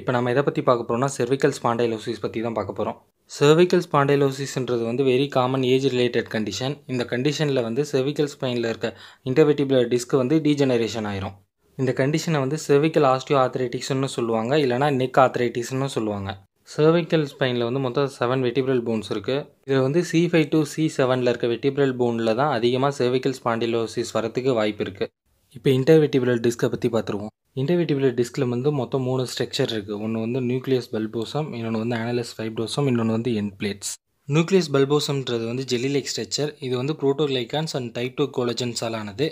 இப்போ நம்ம எதை பற்றி பார்க்க போகிறோம்னா செர்விக்கல் ஸ்பாண்டைலோசிஸ் பற்றி தான் பார்க்க போகிறோம் செர்விக்கல் ஸ்பாண்டைலோசிஸ்ன்றது வந்து very common age related condition இந்த கண்டிஷனில் வந்து செர்விக்கல் ஸ்பைனில் இருக்க இன்டர்வெட்டிபுலர் டிஸ்க் வந்து டீஜெனரேஷன் ஆயிரும் இந்த கண்டிஷனை வந்து செர்விக்கல் ஆஸ்டியோ ஆத்ரைட்டிக்ஸ்னு சொல்லுவாங்க இல்லைனா நெக் ஆத்ரைட்டிக்ஸ்னு சொல்லுவாங்க சர்வைக்கல் ஸ்பைனில் வந்து மொத்தம் செவன் வெட்டிபிரல் போன்ஸ் இருக்குது இதில் வந்து சி ஃபைவ் டு சி செவனில் இருக்க வெட்டிபிரல் போனில் தான் அதிகமாக செர்விக்கல் ஸ்பாண்டிலோசிஸ் வரத்துக்கு வாய்ப்பு இருக்குது இப்போ இன்டர்வெட்டிபுலர் டிஸ்க்கை பற்றி பார்த்துருவோம் இன்டர்வெட்டிபுலர் டிஸ்கில் வந்து மொத்தம் மூணு ஸ்ட்ரக்சர் இருக்குது ஒன்று வந்து நியூக்ளியஸ் பல்போசம் இன்னொன்று வந்து ஆனலஸ் ஃபைப்ரோசம் இன்னொன்று வந்து என் பிளேட்ஸ் நியூக்ளியஸ் பல்போசம்ன்றது வந்து ஜெல்லி லைக் ஸ்ட்ரக்சர் இது வந்து ப்ரோட்டோகிளைகான்ஸ் அண்ட் டைப் டூ கோலஜன்ஸால் ஆனது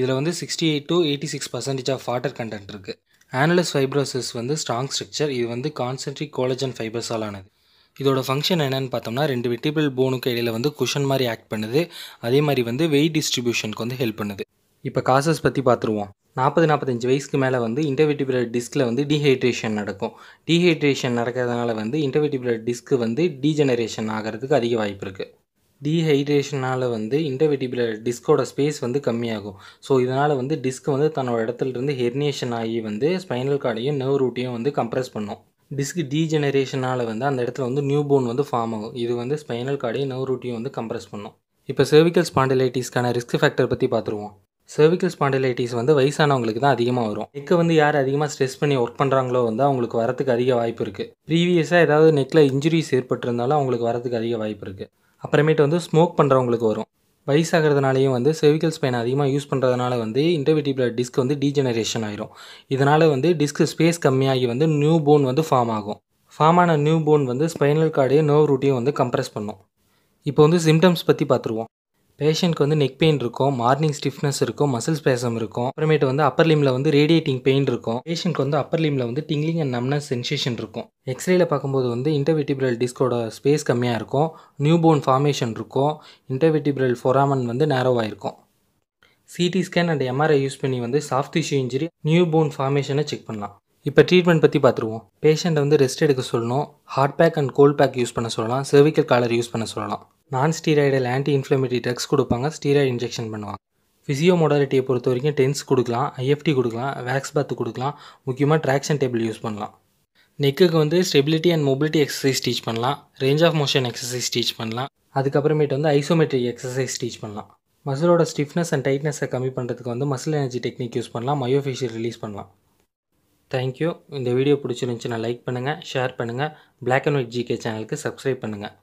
இதில் வந்து sixty eight to eighty six percentage of water content இருக்குது ஆனலஸ் ஃபைப்ரோசஸ் வந்து ஸ்ட்ராங் ஸ்ட்ரக்சர் இது வந்து கான்சென்ட்ரிக் கோலஜன் ஃபைபர்ஸால் ஆனது இதோட ஃபங்க்ஷன் என்னென்னு பார்த்தோம்னா ரெண்டு வெட்டிபிள் போனுக்கு இடையில் வந்து குஷன் மாதிரி ஆக்ட் பண்ணுது அதே மாதிரி வந்து வெயிட் டிஸ்ட்ரிபியூஷனுக்கு வந்து ஹெல்ப் பண்ணுது இப்போ காசஸ் பற்றி பார்த்துருவோம் நாற்பது நாற்பத்தஞ்சு வயசுக்கு மேலே வந்து இன்டர்வெட்டிபுலர் டிஸ்கில் வந்து டீஹைட்ரேஷன் நடக்கும் டீஹைட்ரேஷன் நடக்கிறதுனால வந்து இன்டர்வெட்டிபுலர் டிஸ்க்கு வந்து டீஜெனரேஷன் ஆகிறதுக்கு அதிக வாய்ப்பு இருக்குது டீஹைட்ரேஷனால் வந்து இன்டர்வெட்டிபுலர் டிஸ்கோட ஸ்பேஸ் வந்து கம்மியாகும் ஸோ இதனால் வந்து டிஸ்க் வந்து தன்னோட இடத்துலருந்து ஹெர்னியேஷன் ஆகி வந்து ஸ்பைனல் கார்டையும் நர்வ் ரூட்டையும் வந்து கம்ப்ரெஸ் பண்ணும் டிஸ்க் டீஜெனரேஷனால் வந்து அந்த இடத்துல வந்து நியூ போன் வந்து ஃபார்ம் ஆகும் இது வந்து ஸ்பைனல் கார்டையும் நர்வ் ரூட்டையும் வந்து கம்ப்ரெஸ் பண்ணும் இப்போ சர்விக்கல் ஸ்பாண்டிலைட்டிஸ்க்கான ரிஸ்க் ஃபேக்டர் பற்றி பார்த்துருவோம் சர்விக்கல் ஸ்பாண்டிலைட்டிஸ் வந்து வயசானவங்களுக்கு தான் அதிகமாக வரும் நெக்கை வந்து யார் அதிகமாக ஸ்ட்ரெஸ் பண்ணி ஒர்க் பண்ணுறாங்களோ வந்து அவங்களுக்கு வரத்துக்கு அதிக வாய்ப்பு இருக்குது ப்ரீவியஸாக ஏதாவது நெக்கில் இன்ஜுரிஸ் ஏற்பட்டிருந்தாலும் அவங்களுக்கு வரத்துக்கு அதிக வாய்ப்பு இருக்குது அப்புறமேட்டு வந்து ஸ்மோக் பண்ணுறவங்களுக்கு வரும் வயசாகிறதுனாலையும் வந்து செவிக்கல் ஸ்பெயின் அதிகமாக யூஸ் பண்ணுறதுனால வந்து இன்டர்விட்டிபிள் டிஸ்க் வந்து டீஜெனரேஷன் ஆயிரும் இதனால் வந்து டிஸ்க் ஸ்பேஸ் கம்மியாகி வந்து நியூ போன் வந்து ஃபார்ம் ஆகும் ஃபார்ம் ஆன நியூ போன் வந்து ஸ்பைனல் கார்டையும் நர்வ் ரூட்டையும் வந்து கம்ப்ரெஸ் பண்ணும் இப்போ வந்து சிம்டம்ஸ் பற்றி பார்த்துருவோம் பேஷண்ட்க்கு வந்து நெக் பெயின் இருக்கும் மார்னிங் ஸ்டிஃப்னஸ் இருக்கும் மசில்ஸ் பேசம் இருக்கும் அப்புறமேட்டு வந்து அப்பர் லிம்ல வந்து ரேடியேட்டிங் பெயின் இருக்கும் பேஷண்ட்க்கு வந்து அப்பர் லிம்ல வந்து டிங்லிங் அண்ட் நம்னஸ் சென்சேஷன் இருக்கும் எக்ஸ்ரேல பார்க்கும்போது வந்து இன்டர்வெட்டிபிரல் டிஸ்கோட ஸ்பேஸ் கம்மியாக இருக்கும் போன் ஃபார்மேஷன் இருக்கும் இன்டர்வெட்டிபிரல் ஃபொராமன் வந்து நேரோவாக இருக்கும் CT scan and MRI use பண்ணி வந்து soft tissue injury new bone ஃபார்மேஷனை செக் பண்ணலாம் இப்போ ட்ரீட்மெண்ட் பற்றி பார்த்துருவோம் பேஷண்ட்டை வந்து ரெஸ்ட் எடுக்க சொல்லணும் hot pack and cold pack use பண்ண சொல்லலாம் சர்விக்கல் காலர் யூஸ் பண்ண சொல்லலாம் non steroidal anti inflammatory drugs கொடுப்பாங்க ஸ்டீராய்டு இன்ஜெக்ஷன் பண்ணுவாங்க ஃபிசியோ மொடாலிட்டியை பொறுத்த வரைக்கும் டென்ஸ் கொடுக்கலாம் ஐஎஃப்டி கொடுக்கலாம் வேக்ஸ் பாத் கொடுக்கலாம் முக்கியமாக ட்ராக்ஷன் டேபிள் யூஸ் பண்ணலாம் நெக்குக்கு வந்து stability and mobility exercise teach பண்ணலாம் range of motion exercise teach பண்ணலாம் அதுக்கப்புறமேட்டு வந்து ஐசோமெட்ரிக் எக்ஸசைஸ் டீச் பண்ணலாம் மசிலோட ஸ்டிஃப்னஸ் அண்ட் டைட்னஸை கம்மி பண்ணுறதுக்கு வந்து மசில் எனர்ஜி டெக்னிக் யூஸ் பண்ணலாம் மயோஃபேஷியல் ரிலீஸ் பண்ணலாம் தேங்க்யூ இந்த வீடியோ பிடிச்சிருந்துச்சுன்னா லைக் பண்ணுங்கள் ஷேர் பண்ணுங்கள் பிளாக் அண்ட் ஒயிட் ஜிகே சேனலுக்கு சப்ஸ்கிரைப் பண்ணுங்கள்